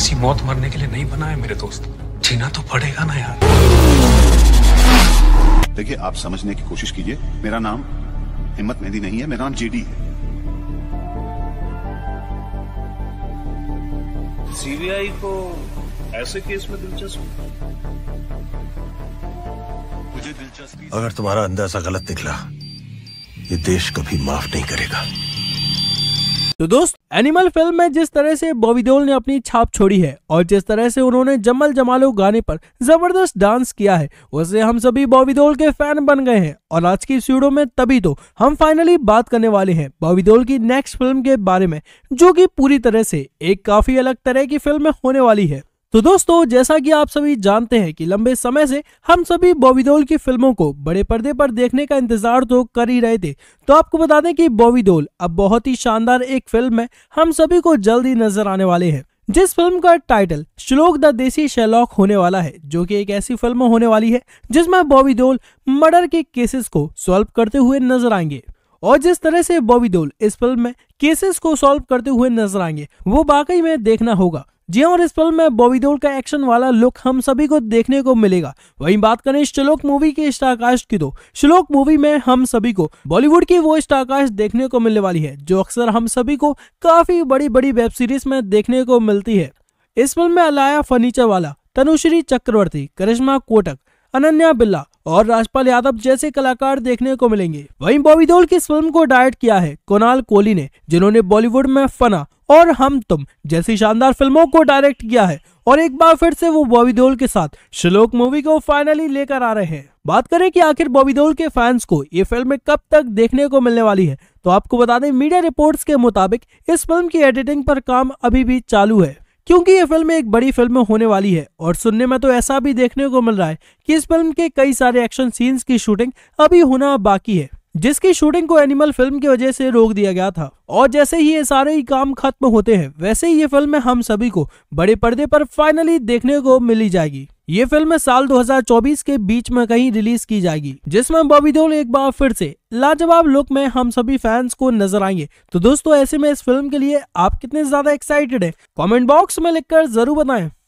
ऐसी मौत मरने के लिए नहीं बना है मेरे दोस्त जीना तो पड़ेगा ना यार देखिए आप समझने की कोशिश कीजिए मेरा नाम हिम्मत मेहंदी नहीं है मेरा नाम जेडी है सीबीआई को ऐसे केस में दिलचस्प मुझे दिलचस्पी अगर तुम्हारा अंदाजा गलत निकला ये देश कभी माफ नहीं करेगा तो दोस्त एनिमल फिल्म में जिस तरह से बॉबी देओल ने अपनी छाप छोड़ी है और जिस तरह से उन्होंने जमल जमालो गाने पर जबरदस्त डांस किया है उससे हम सभी बॉबी देओल के फैन बन गए हैं और आज की सीडो में तभी तो हम फाइनली बात करने वाले हैं बॉबी देओल की नेक्स्ट फिल्म के बारे में जो की पूरी तरह से एक काफी अलग तरह की फिल्म होने वाली है तो दोस्तों जैसा कि आप सभी जानते हैं कि लंबे समय से हम सभी बॉबीडोल की फिल्मों को बड़े पर्दे पर देखने का इंतजार तो कर ही रहे थे तो आपको बता दें कि बॉबीडोल अब बहुत ही शानदार एक फिल्म है हम सभी को जल्दी नजर आने वाले हैं जिस फिल्म का टाइटल श्लोक द देसी शेलॉक होने वाला है जो कि एक ऐसी फिल्म होने वाली है जिसमें बॉबीडोल मर्डर के केसेस को सॉल्व करते हुए नजर आएंगे और जिस तरह से बॉबीडोल इस फिल्म में केसेस को सॉल्व करते हुए नजर आएंगे वो वाकई में देखना होगा जी हाँ, और इस फिल्म में बॉबीदोल का एक्शन वाला लुक हम सभी को देखने को मिलेगा वहीं बात करें श्लोक मूवी के स्टारकास्ट की तो श्लोक मूवी में हम सभी को बॉलीवुड की वो स्टारकास्ट देखने को मिलने वाली है जो अक्सर हम सभी को काफी बड़ी बड़ी वेब सीरीज में देखने को मिलती है इस फिल्म में अलाया फर्नीचर वाला तनुश्री चक्रवर्ती करिश्मा कोटक अनन्या बिल्ला और राजपाल यादव जैसे कलाकार देखने को मिलेंगे वहीं बॉबी देओल की इस फिल्म को डायरेक्ट किया है कुणाल कोहली ने जिन्होंने बॉलीवुड में फना और हम तुम जैसी शानदार फिल्मों को डायरेक्ट किया है और एक बार फिर से वो बॉबी देओल के साथ श्लोक मूवी को फाइनली लेकर आ रहे हैं बात करें कि आखिर बॉबी देओल के फैंस को ये फिल्म कब तक देखने को मिलने वाली है तो आपको बता दें मीडिया रिपोर्ट्स के मुताबिक इस फिल्म की एडिटिंग पर काम अभी भी चालू है क्योंकि ये फिल्म एक बड़ी फिल्म होने वाली है और सुनने में तो ऐसा भी देखने को मिल रहा है कि इस फिल्म के कई सारे एक्शन सीन्स की शूटिंग अभी होना बाकी है जिसकी शूटिंग को एनिमल फिल्म की वजह से रोक दिया गया था और जैसे ही ये सारे ही काम खत्म होते हैं वैसे ही ये फिल्म हम सभी को बड़े पर्दे पर फाइनली देखने को मिली जाएगी ये फिल्म साल 2024 के बीच में कहीं रिलीज की जाएगी जिसमें बॉबी देओल एक बार फिर से लाजवाब लुक में हम सभी फैंस को नजर आएंगे तो दोस्तों ऐसे में इस फिल्म के लिए आप कितने ज्यादा एक्साइटेड है कॉमेंट बॉक्स में लिख जरूर बताए